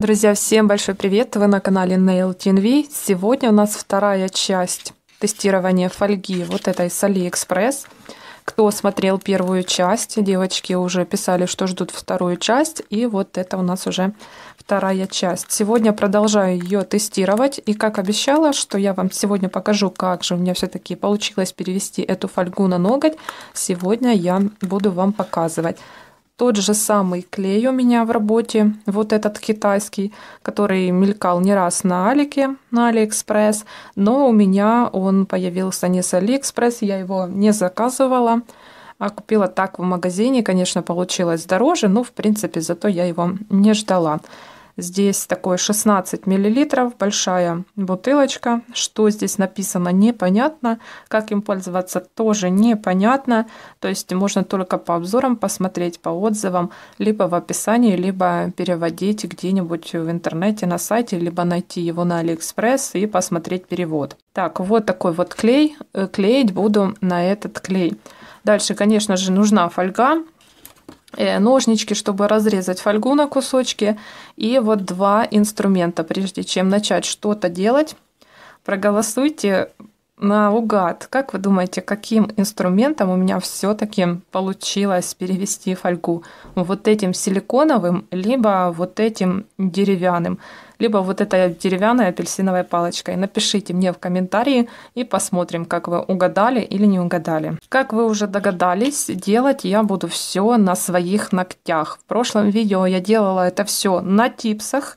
Друзья, всем большой привет! Вы на канале Nail TNV. Сегодня у нас вторая часть тестирования фольги вот этой с AliExpress. Кто смотрел первую часть, девочки уже писали, что ждут вторую часть. И вот это у нас уже вторая часть. Сегодня продолжаю ее тестировать. И как обещала, что я вам сегодня покажу, как же у меня все-таки получилось перевести эту фольгу на ноготь. Сегодня я буду вам показывать. Тот же самый клей у меня в работе, вот этот китайский, который мелькал не раз на Алике, на Алиэкспресс, но у меня он появился не с Алиэкспресс, я его не заказывала, а купила так в магазине, конечно, получилось дороже, но в принципе зато я его не ждала. Здесь такое 16 мл, большая бутылочка. Что здесь написано, непонятно. Как им пользоваться, тоже непонятно. То есть можно только по обзорам посмотреть, по отзывам, либо в описании, либо переводить где-нибудь в интернете на сайте, либо найти его на Алиэкспресс и посмотреть перевод. Так, вот такой вот клей. Э, клеить буду на этот клей. Дальше, конечно же, нужна фольга. Э, ножнички, чтобы разрезать фольгу на кусочки. И вот два инструмента, прежде чем начать что-то делать, проголосуйте наугад. Как вы думаете, каким инструментом у меня все-таки получилось перевести фольгу? Вот этим силиконовым, либо вот этим деревянным либо вот этой деревянной апельсиновой палочкой. Напишите мне в комментарии и посмотрим, как вы угадали или не угадали. Как вы уже догадались, делать я буду все на своих ногтях. В прошлом видео я делала это все на типсах,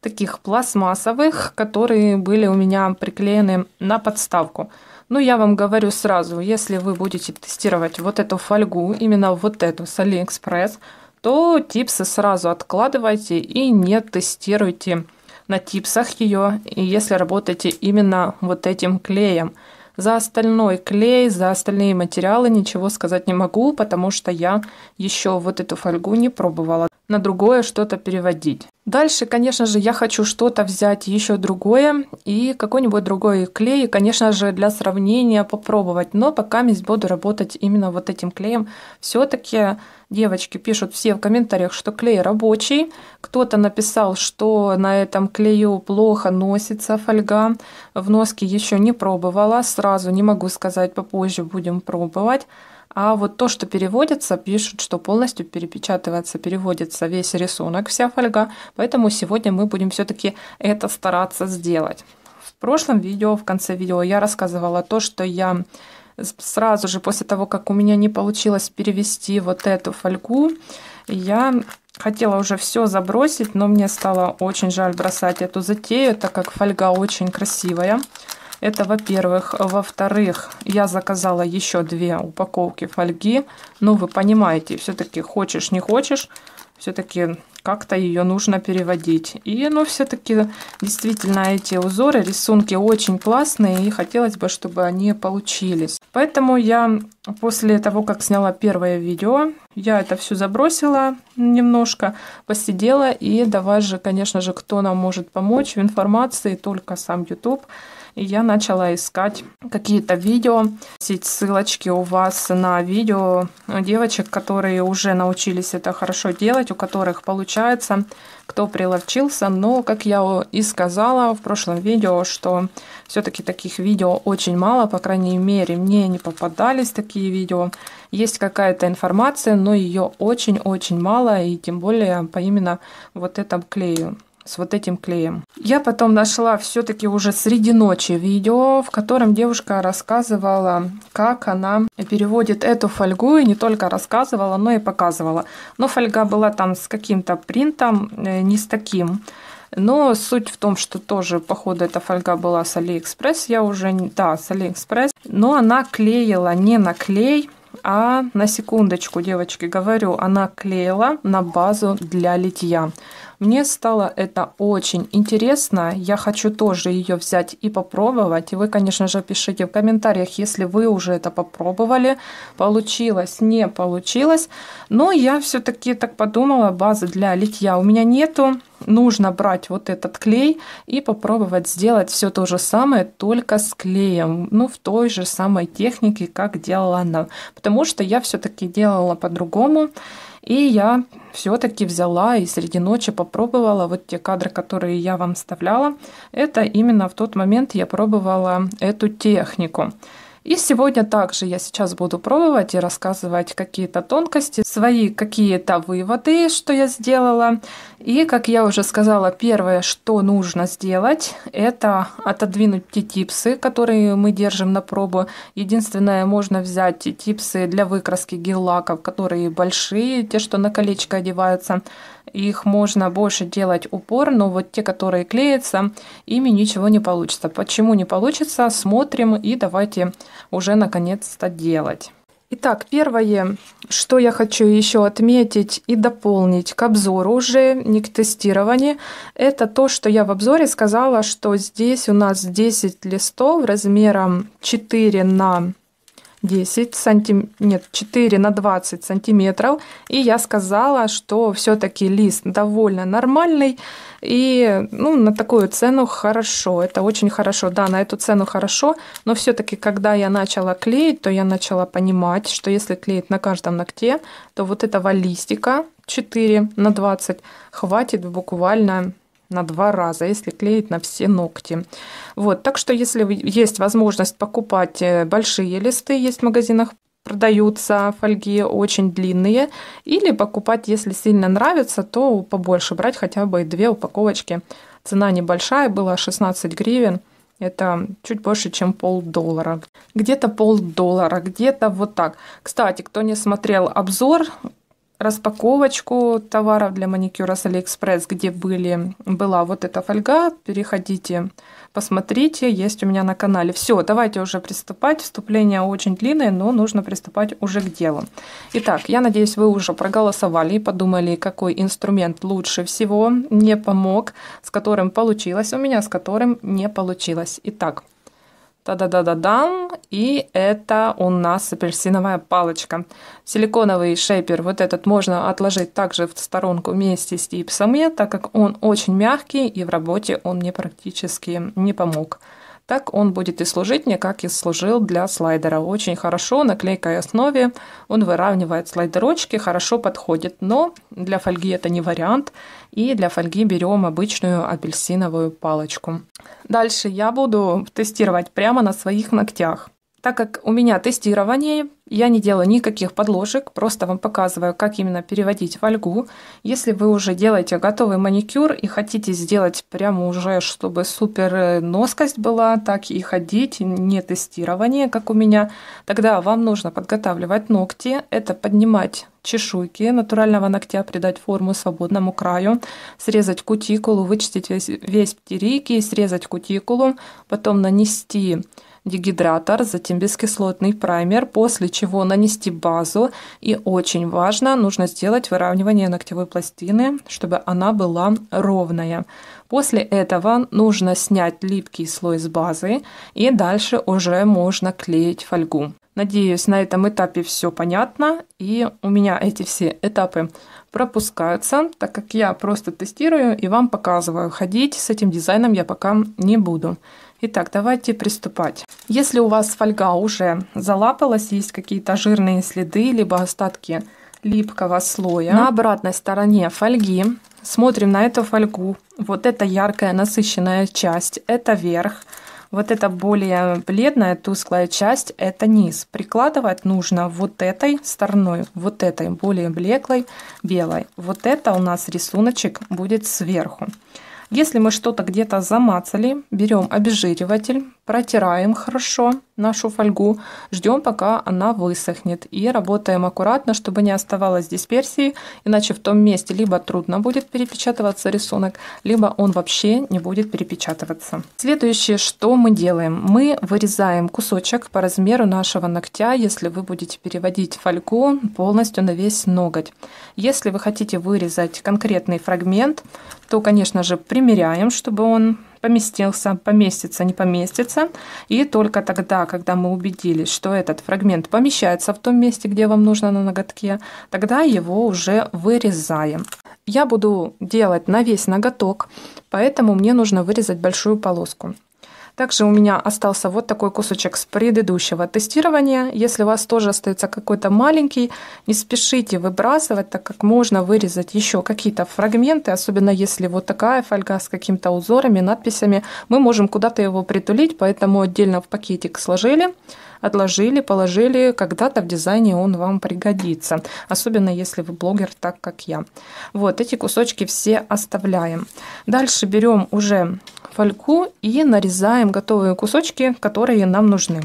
таких пластмассовых, которые были у меня приклеены на подставку. Ну, я вам говорю сразу, если вы будете тестировать вот эту фольгу, именно вот эту с Алиэкспресс, то типсы сразу откладывайте и не тестируйте на типсах ее, если работаете именно вот этим клеем. За остальной клей, за остальные материалы ничего сказать не могу, потому что я еще вот эту фольгу не пробовала. На другое что-то переводить. Дальше, конечно же, я хочу что-то взять еще другое и какой-нибудь другой клей, конечно же, для сравнения попробовать. Но пока я буду работать именно вот этим клеем. Все-таки девочки пишут все в комментариях, что клей рабочий. Кто-то написал, что на этом клею плохо носится фольга. В носке еще не пробовала, сразу не могу сказать, попозже будем пробовать. А вот то, что переводится, пишут, что полностью перепечатывается, переводится весь рисунок, вся фольга. Поэтому сегодня мы будем все-таки это стараться сделать. В прошлом видео, в конце видео я рассказывала то, что я сразу же после того, как у меня не получилось перевести вот эту фольгу, я хотела уже все забросить, но мне стало очень жаль бросать эту затею, так как фольга очень красивая. Это во-первых. Во-вторых, я заказала еще две упаковки фольги. Но ну, вы понимаете, все-таки хочешь, не хочешь, все-таки как-то ее нужно переводить. И ну, все-таки действительно эти узоры, рисунки очень классные, и хотелось бы, чтобы они получились. Поэтому я после того, как сняла первое видео, я это все забросила немножко, посидела, и давай же, конечно же, кто нам может помочь в информации, только сам YouTube. И я начала искать какие-то видео, сеть ссылочки у вас на видео девочек, которые уже научились это хорошо делать, у которых получается, кто приловчился. Но, как я и сказала в прошлом видео, что все-таки таких видео очень мало, по крайней мере, мне не попадались такие видео. Есть какая-то информация, но ее очень-очень мало, и тем более по именно вот этому клею с вот этим клеем. Я потом нашла все-таки уже среди ночи видео, в котором девушка рассказывала, как она переводит эту фольгу и не только рассказывала, но и показывала. Но фольга была там с каким-то принтом, э, не с таким. Но суть в том, что тоже, походу, эта фольга была с Алиэкспресс. Я уже, да, с Алиэкспресс. Но она клеила не на клей, а на секундочку, девочки, говорю, она клеила на базу для литья. Мне стало это очень интересно. Я хочу тоже ее взять и попробовать. И вы, конечно же, пишите в комментариях, если вы уже это попробовали. Получилось, не получилось. Но я все-таки так подумала, базы для литья у меня нету нужно брать вот этот клей и попробовать сделать все то же самое, только с клеем, ну, в той же самой технике, как делала она. Потому что я все-таки делала по-другому, и я все-таки взяла и среди ночи попробовала вот те кадры, которые я вам вставляла. Это именно в тот момент я пробовала эту технику. И сегодня также я сейчас буду пробовать и рассказывать какие-то тонкости, свои какие-то выводы, что я сделала. И, как я уже сказала, первое, что нужно сделать, это отодвинуть те типсы, которые мы держим на пробу. Единственное, можно взять типсы для выкраски гель-лаков, которые большие, те, что на колечко одеваются. Их можно больше делать упор, но вот те, которые клеятся, ими ничего не получится. Почему не получится, смотрим и давайте уже наконец-то делать. Итак, первое, что я хочу еще отметить и дополнить к обзору уже, не к тестированию, это то, что я в обзоре сказала, что здесь у нас 10 листов размером 4 на 10 сантим... нет, 4 на 20 сантиметров. И я сказала, что все-таки лист довольно нормальный. И ну, на такую цену хорошо. Это очень хорошо. Да, на эту цену хорошо. Но все-таки, когда я начала клеить, то я начала понимать, что если клеить на каждом ногте, то вот этого листика 4 на 20 хватит буквально на два раза, если клеить на все ногти. Вот, так что если есть возможность покупать э, большие листы, есть в магазинах продаются фольги очень длинные, или покупать, если сильно нравится, то побольше брать хотя бы две упаковочки. Цена небольшая, была 16 гривен. Это чуть больше, чем полдоллара. Где-то полдоллара, где-то вот так. Кстати, кто не смотрел обзор, распаковочку товаров для маникюра с Алиэкспресс, где были, была вот эта фольга. Переходите, посмотрите, есть у меня на канале. Все, давайте уже приступать. Вступление очень длинное, но нужно приступать уже к делу. Итак, я надеюсь, вы уже проголосовали и подумали, какой инструмент лучше всего не помог, с которым получилось у меня, с которым не получилось. Итак, Та-да-да-да-дам. И это у нас апельсиновая палочка. Силиконовый шейпер, вот этот можно отложить также в сторонку вместе с чипсами, так как он очень мягкий и в работе он мне практически не помог. Так он будет и служить мне, как и служил для слайдера. Очень хорошо на клейкой основе он выравнивает слайдерочки, хорошо подходит, но для фольги это не вариант. И для фольги берем обычную апельсиновую палочку. Дальше я буду тестировать прямо на своих ногтях. Так как у меня тестирование, я не делаю никаких подложек, просто вам показываю, как именно переводить фольгу. Если вы уже делаете готовый маникюр и хотите сделать прямо уже, чтобы супер носкость была, так и ходить, не тестирование, как у меня, тогда вам нужно подготавливать ногти, это поднимать чешуйки натурального ногтя, придать форму свободному краю, срезать кутикулу, вычистить весь, весь птерикий, срезать кутикулу, потом нанести дегидратор, затем бескислотный праймер, после чего нанести базу. И очень важно, нужно сделать выравнивание ногтевой пластины, чтобы она была ровная. После этого нужно снять липкий слой с базы и дальше уже можно клеить фольгу. Надеюсь, на этом этапе все понятно, и у меня эти все этапы пропускаются, так как я просто тестирую и вам показываю. Ходить с этим дизайном я пока не буду. Итак, давайте приступать. Если у вас фольга уже залапалась, есть какие-то жирные следы, либо остатки липкого слоя. На обратной стороне фольги смотрим на эту фольгу. Вот эта яркая насыщенная часть, это верх. Вот эта более бледная, тусклая часть – это низ. Прикладывать нужно вот этой стороной, вот этой более блеклой, белой. Вот это у нас рисуночек будет сверху. Если мы что-то где-то замацали, берем обезжириватель, Протираем хорошо нашу фольгу, ждем пока она высохнет и работаем аккуратно, чтобы не оставалось дисперсии, иначе в том месте либо трудно будет перепечатываться рисунок, либо он вообще не будет перепечатываться. Следующее, что мы делаем? Мы вырезаем кусочек по размеру нашего ногтя, если вы будете переводить фольгу полностью на весь ноготь. Если вы хотите вырезать конкретный фрагмент, то, конечно же, примеряем, чтобы он поместился, поместится, не поместится. И только тогда, когда мы убедились, что этот фрагмент помещается в том месте, где вам нужно на ноготке, тогда его уже вырезаем. Я буду делать на весь ноготок, поэтому мне нужно вырезать большую полоску. Также у меня остался вот такой кусочек с предыдущего тестирования. Если у вас тоже остается какой-то маленький, не спешите выбрасывать, так как можно вырезать еще какие-то фрагменты, особенно если вот такая фольга с какими-то узорами, надписями. Мы можем куда-то его притулить, поэтому отдельно в пакетик сложили отложили, положили, когда-то в дизайне он вам пригодится, особенно если вы блогер так, как я. Вот эти кусочки все оставляем. Дальше берем уже фольгу и нарезаем готовые кусочки, которые нам нужны.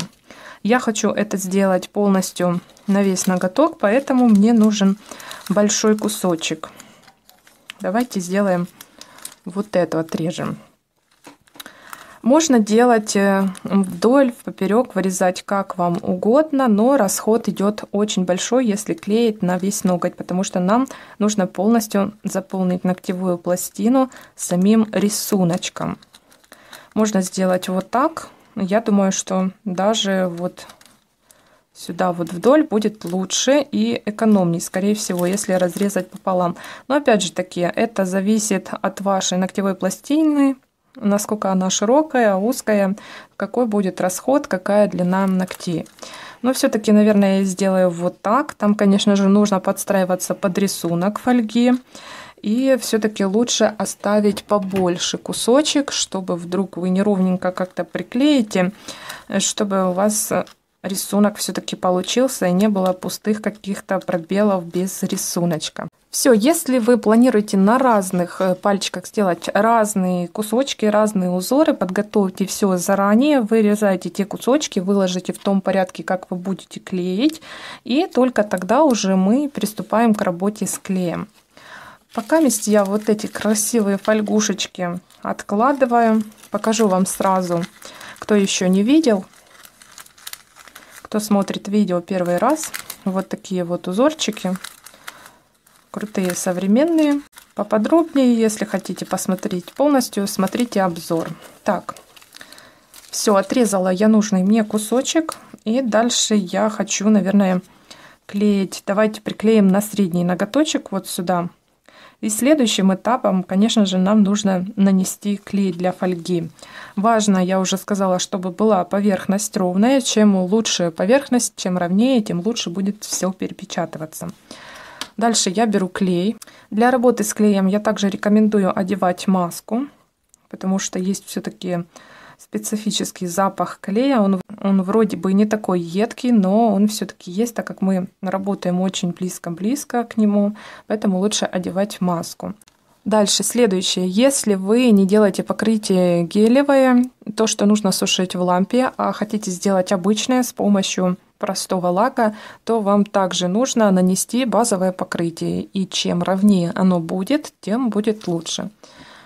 Я хочу это сделать полностью на весь ноготок, поэтому мне нужен большой кусочек. Давайте сделаем вот эту, отрежем. Можно делать э, вдоль, поперек, вырезать как вам угодно, но расход идет очень большой, если клеить на весь ноготь, потому что нам нужно полностью заполнить ногтевую пластину самим рисуночком. Можно сделать вот так. Я думаю, что даже вот сюда вот вдоль будет лучше и экономнее. скорее всего, если разрезать пополам. Но опять же таки, это зависит от вашей ногтевой пластины, насколько она широкая, узкая, какой будет расход, какая длина ногтей. Но все-таки, наверное, я сделаю вот так. Там, конечно же, нужно подстраиваться под рисунок фольги. И все-таки лучше оставить побольше кусочек, чтобы вдруг вы неровненько как-то приклеите, чтобы у вас рисунок все-таки получился и не было пустых каких-то пробелов без рисуночка. Все, если вы планируете на разных э, пальчиках сделать разные кусочки, разные узоры, подготовьте все заранее, вырезайте те кусочки, выложите в том порядке, как вы будете клеить, и только тогда уже мы приступаем к работе с клеем. Пока я вот эти красивые фольгушечки откладываю, покажу вам сразу, кто еще не видел, кто смотрит видео первый раз, вот такие вот узорчики крутые современные. Поподробнее, если хотите посмотреть полностью, смотрите обзор. Так, все, отрезала я нужный мне кусочек. И дальше я хочу, наверное, клеить. Давайте приклеим на средний ноготочек вот сюда. И следующим этапом, конечно же, нам нужно нанести клей для фольги. Важно, я уже сказала, чтобы была поверхность ровная. Чем лучше поверхность, чем ровнее, тем лучше будет все перепечатываться. Дальше я беру клей. Для работы с клеем я также рекомендую одевать маску, потому что есть все-таки специфический запах клея. Он, он вроде бы не такой едкий, но он все-таки есть, так как мы работаем очень близко-близко к нему, поэтому лучше одевать маску. Дальше, следующее. Если вы не делаете покрытие гелевое, то, что нужно сушить в лампе, а хотите сделать обычное с помощью простого лака, то вам также нужно нанести базовое покрытие. И чем ровнее оно будет, тем будет лучше.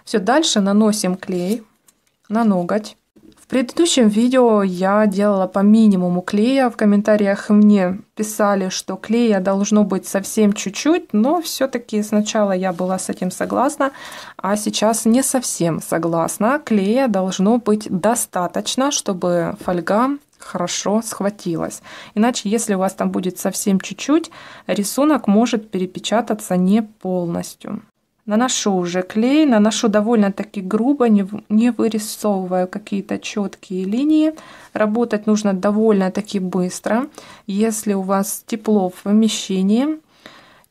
Все дальше наносим клей на ноготь. В предыдущем видео я делала по минимуму клея. В комментариях мне писали, что клея должно быть совсем чуть-чуть, но все-таки сначала я была с этим согласна, а сейчас не совсем согласна. Клея должно быть достаточно, чтобы фольга хорошо схватилась. Иначе, если у вас там будет совсем чуть-чуть, рисунок может перепечататься не полностью. Наношу уже клей, наношу довольно-таки грубо, не, не вырисовывая какие-то четкие линии. Работать нужно довольно-таки быстро. Если у вас тепло в помещении,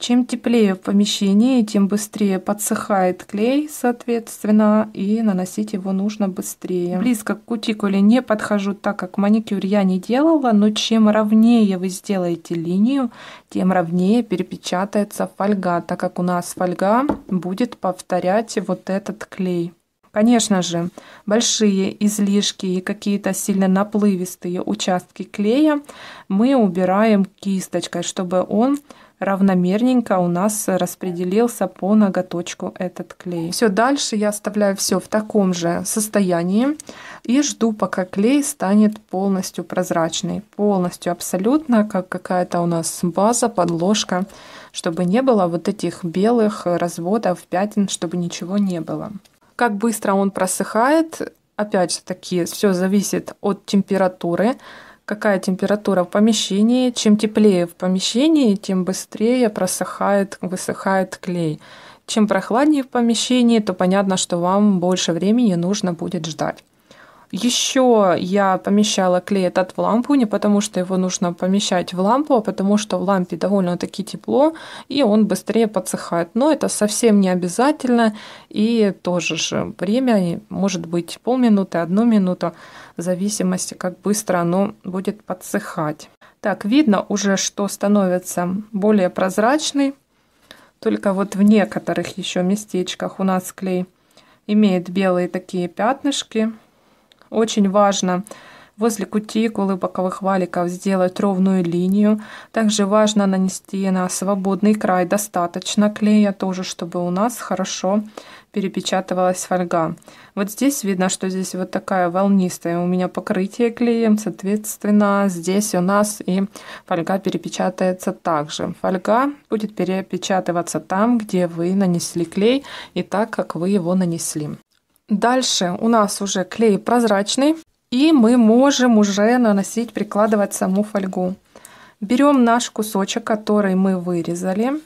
чем теплее в помещении, тем быстрее подсыхает клей, соответственно, и наносить его нужно быстрее. Близко к кутикуле не подхожу, так как маникюр я не делала, но чем ровнее вы сделаете линию, тем ровнее перепечатается фольга, так как у нас фольга будет повторять вот этот клей. Конечно же, большие излишки и какие-то сильно наплывистые участки клея мы убираем кисточкой, чтобы он равномерненько у нас распределился по ноготочку этот клей. Все, дальше я оставляю все в таком же состоянии и жду, пока клей станет полностью прозрачный. Полностью абсолютно, как какая-то у нас база, подложка, чтобы не было вот этих белых разводов, пятен, чтобы ничего не было. Как быстро он просыхает, опять же таки, все зависит от температуры, какая температура в помещении. Чем теплее в помещении, тем быстрее просыхает, высыхает клей. Чем прохладнее в помещении, то понятно, что вам больше времени нужно будет ждать. Еще я помещала клей этот в лампу, не потому что его нужно помещать в лампу, а потому что в лампе довольно-таки тепло, и он быстрее подсыхает. Но это совсем не обязательно, и тоже же время может быть полминуты, одну минуту, в зависимости, как быстро оно будет подсыхать. Так, видно уже, что становится более прозрачный, только вот в некоторых еще местечках у нас клей имеет белые такие пятнышки, очень важно возле кутикулы боковых валиков сделать ровную линию. Также важно нанести на свободный край достаточно клея, тоже чтобы у нас хорошо перепечатывалась фольга. Вот здесь видно, что здесь вот такая волнистая у меня покрытие клеем, соответственно, здесь у нас и фольга перепечатается также. Фольга будет перепечатываться там, где вы нанесли клей и так, как вы его нанесли. Дальше у нас уже клей прозрачный, и мы можем уже наносить, прикладывать саму фольгу. Берем наш кусочек, который мы вырезали,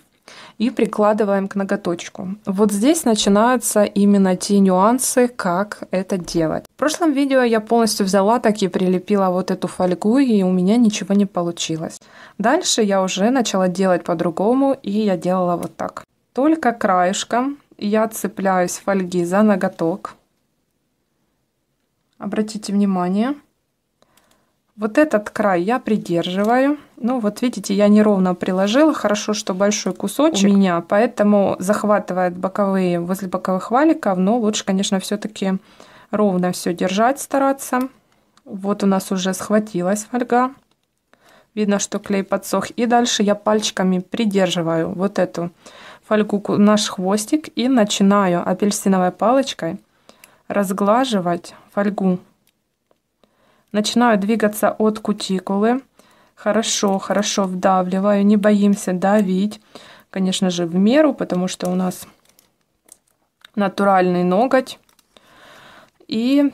и прикладываем к ноготочку. Вот здесь начинаются именно те нюансы, как это делать. В прошлом видео я полностью взяла, так и прилепила вот эту фольгу, и у меня ничего не получилось. Дальше я уже начала делать по-другому, и я делала вот так. Только краешком я цепляюсь фольги за ноготок. Обратите внимание. Вот этот край я придерживаю. Ну, вот видите, я неровно приложила. Хорошо, что большой кусочек у меня, поэтому захватывает боковые, возле боковых валиков. Но лучше, конечно, все-таки ровно все держать, стараться. Вот у нас уже схватилась фольга. Видно, что клей подсох. И дальше я пальчиками придерживаю вот эту фольгу наш хвостик и начинаю апельсиновой палочкой разглаживать фольгу. Начинаю двигаться от кутикулы. Хорошо, хорошо вдавливаю, не боимся давить. Конечно же, в меру, потому что у нас натуральный ноготь. И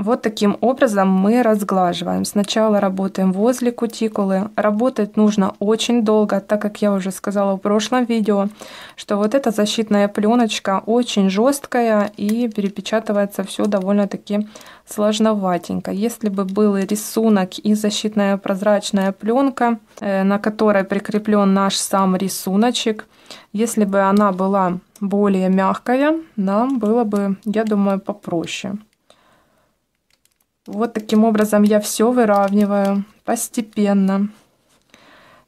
вот таким образом мы разглаживаем. Сначала работаем возле кутикулы. Работать нужно очень долго, так как я уже сказала в прошлом видео, что вот эта защитная пленочка очень жесткая и перепечатывается все довольно-таки сложноватенько. Если бы был рисунок и защитная прозрачная пленка, э, на которой прикреплен наш сам рисуночек, если бы она была более мягкая, нам было бы, я думаю, попроще. Вот таким образом я все выравниваю постепенно.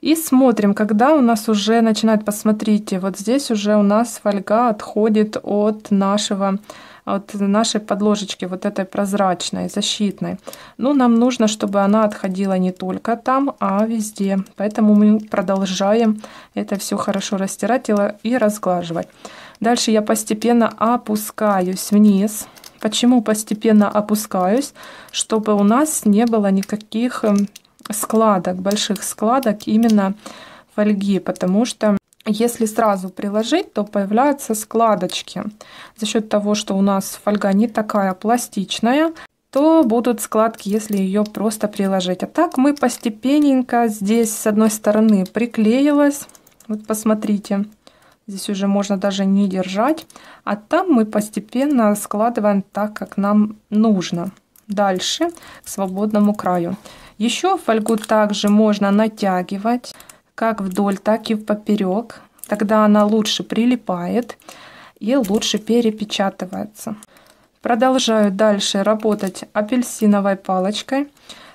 И смотрим, когда у нас уже начинает, посмотрите, вот здесь уже у нас фольга отходит от нашего от нашей подложечки, вот этой прозрачной, защитной. Ну, нам нужно, чтобы она отходила не только там, а везде. Поэтому мы продолжаем это все хорошо растирать и разглаживать. Дальше я постепенно опускаюсь вниз. Почему постепенно опускаюсь? Чтобы у нас не было никаких эм, складок, больших складок именно фольги, потому что если сразу приложить, то появляются складочки. За счет того, что у нас фольга не такая пластичная, то будут складки, если ее просто приложить. А так мы постепенненько здесь с одной стороны приклеилась. Вот посмотрите. Здесь уже можно даже не держать. А там мы постепенно складываем так, как нам нужно. Дальше к свободному краю. Еще фольгу также можно натягивать как вдоль, так и в поперек. Тогда она лучше прилипает и лучше перепечатывается. Продолжаю дальше работать апельсиновой палочкой.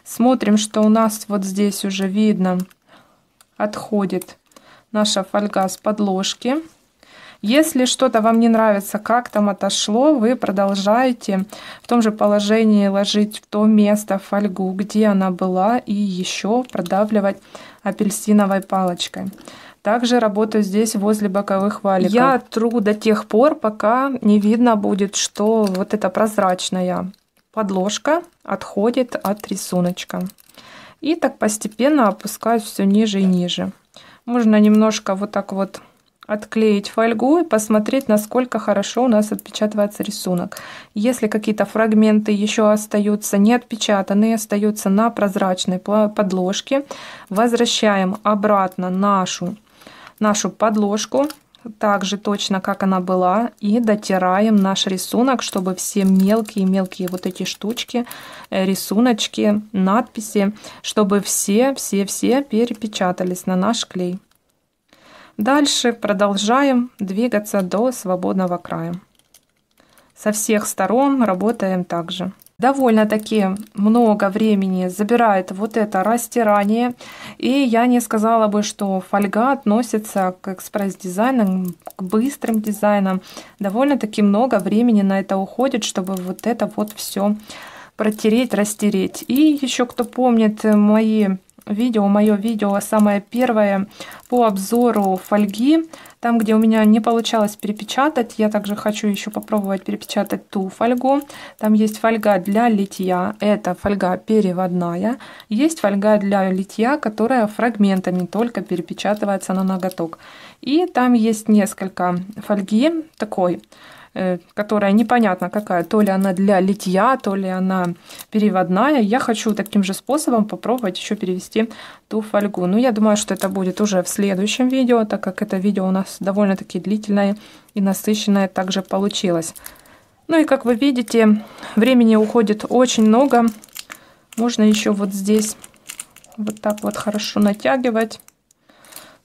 Смотрим, что у нас вот здесь уже видно, отходит наша фольга с подложки. Если что-то вам не нравится, как там отошло, вы продолжаете в том же положении ложить в то место фольгу, где она была, и еще продавливать апельсиновой палочкой. Также работаю здесь возле боковых валиков. Я тру до тех пор, пока не видно будет, что вот эта прозрачная подложка отходит от рисуночка. И так постепенно опускаюсь все ниже и ниже. Можно немножко вот так вот отклеить фольгу и посмотреть, насколько хорошо у нас отпечатывается рисунок. Если какие-то фрагменты еще остаются не отпечатанные, остаются на прозрачной подложке, возвращаем обратно нашу, нашу подложку так же точно, как она была, и дотираем наш рисунок, чтобы все мелкие-мелкие вот эти штучки, э, рисуночки, надписи, чтобы все-все-все перепечатались на наш клей. Дальше продолжаем двигаться до свободного края. Со всех сторон работаем также. же. Довольно-таки много времени забирает вот это растирание. И я не сказала бы, что фольга относится к экспресс-дизайнам, к быстрым дизайнам. Довольно-таки много времени на это уходит, чтобы вот это вот все протереть, растереть. И еще кто помнит мои видео, мое видео самое первое по обзору фольги, там, где у меня не получалось перепечатать, я также хочу еще попробовать перепечатать ту фольгу. Там есть фольга для литья, это фольга переводная. Есть фольга для литья, которая фрагментами только перепечатывается на ноготок. И там есть несколько фольги такой Э, которая непонятно какая, то ли она для литья, то ли она переводная. Я хочу таким же способом попробовать еще перевести ту фольгу. Но ну, я думаю, что это будет уже в следующем видео, так как это видео у нас довольно-таки длительное и насыщенное также получилось. Ну и как вы видите, времени уходит очень много. Можно еще вот здесь вот так вот хорошо натягивать,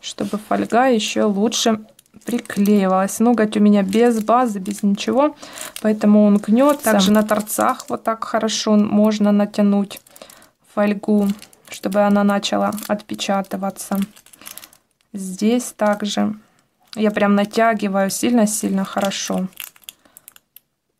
чтобы фольга еще лучше приклеивалась. Ноготь ну, у меня без базы, без ничего, поэтому он гнется. Также на торцах вот так хорошо можно натянуть фольгу, чтобы она начала отпечатываться. Здесь также я прям натягиваю сильно-сильно хорошо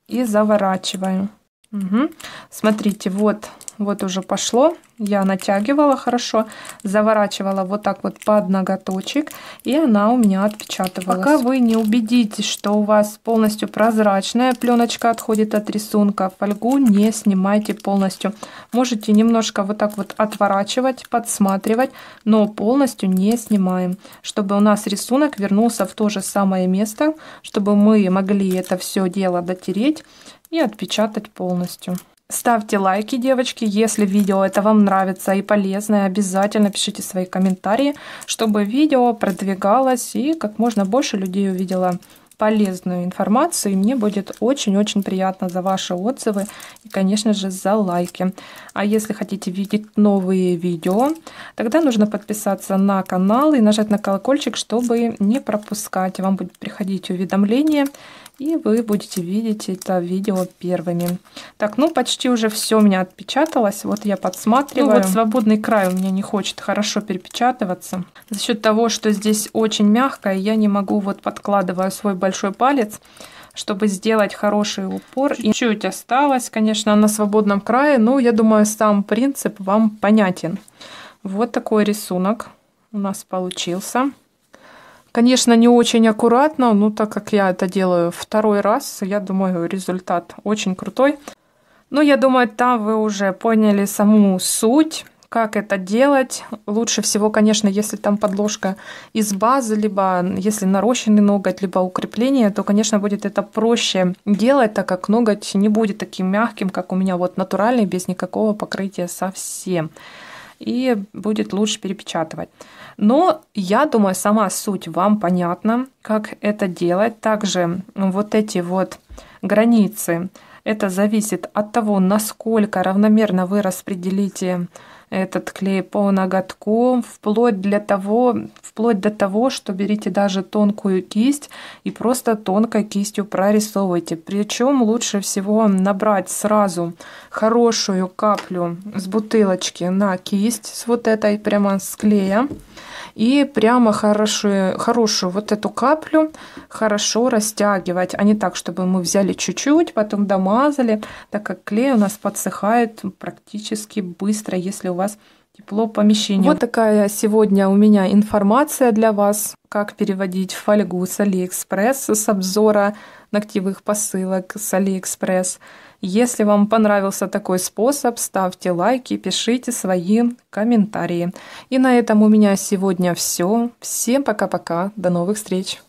и заворачиваю. Угу. Смотрите, вот вот уже пошло. Я натягивала хорошо, заворачивала вот так вот под ноготочек, и она у меня отпечатывалась. Пока вы не убедитесь, что у вас полностью прозрачная пленочка отходит от рисунка, фольгу не снимайте полностью. Можете немножко вот так вот отворачивать, подсматривать, но полностью не снимаем, чтобы у нас рисунок вернулся в то же самое место, чтобы мы могли это все дело дотереть и отпечатать полностью. Ставьте лайки, девочки, если видео это вам нравится и полезно. обязательно пишите свои комментарии, чтобы видео продвигалось и как можно больше людей увидела полезную информацию. И мне будет очень-очень приятно за ваши отзывы и, конечно же, за лайки. А если хотите видеть новые видео, тогда нужно подписаться на канал и нажать на колокольчик, чтобы не пропускать. Вам будет приходить уведомление и вы будете видеть это видео первыми. Так, ну почти уже все у меня отпечаталось, вот я подсматриваю. Ну вот свободный край у меня не хочет хорошо перепечатываться. За счет того, что здесь очень мягкое, я не могу, вот подкладывая свой большой палец, чтобы сделать хороший упор. И чуть осталось, конечно, на свободном крае, но я думаю, сам принцип вам понятен. Вот такой рисунок у нас получился. Конечно, не очень аккуратно, но так как я это делаю второй раз, я думаю, результат очень крутой. Но я думаю, там вы уже поняли саму суть, как это делать. Лучше всего, конечно, если там подложка из базы, либо если нарощенный ноготь, либо укрепление, то, конечно, будет это проще делать, так как ноготь не будет таким мягким, как у меня вот натуральный, без никакого покрытия совсем и будет лучше перепечатывать. Но я думаю, сама суть вам понятна, как это делать. Также вот эти вот границы, это зависит от того, насколько равномерно вы распределите этот клей по ноготкам вплоть, для того, вплоть до того, что берите даже тонкую кисть и просто тонкой кистью прорисовывайте. Причем лучше всего набрать сразу хорошую каплю с бутылочки на кисть, с вот этой прямо с клея. И прямо хорошую, хорошую вот эту каплю хорошо растягивать, а не так, чтобы мы взяли чуть-чуть, потом домазали, так как клей у нас подсыхает практически быстро, если у вас вас тепло помещению. Вот такая сегодня у меня информация для вас, как переводить фольгу с Алиэкспресс, с обзора ногтевых посылок с Алиэкспресс. Если вам понравился такой способ, ставьте лайки, пишите свои комментарии. И на этом у меня сегодня все. Всем пока-пока, до новых встреч!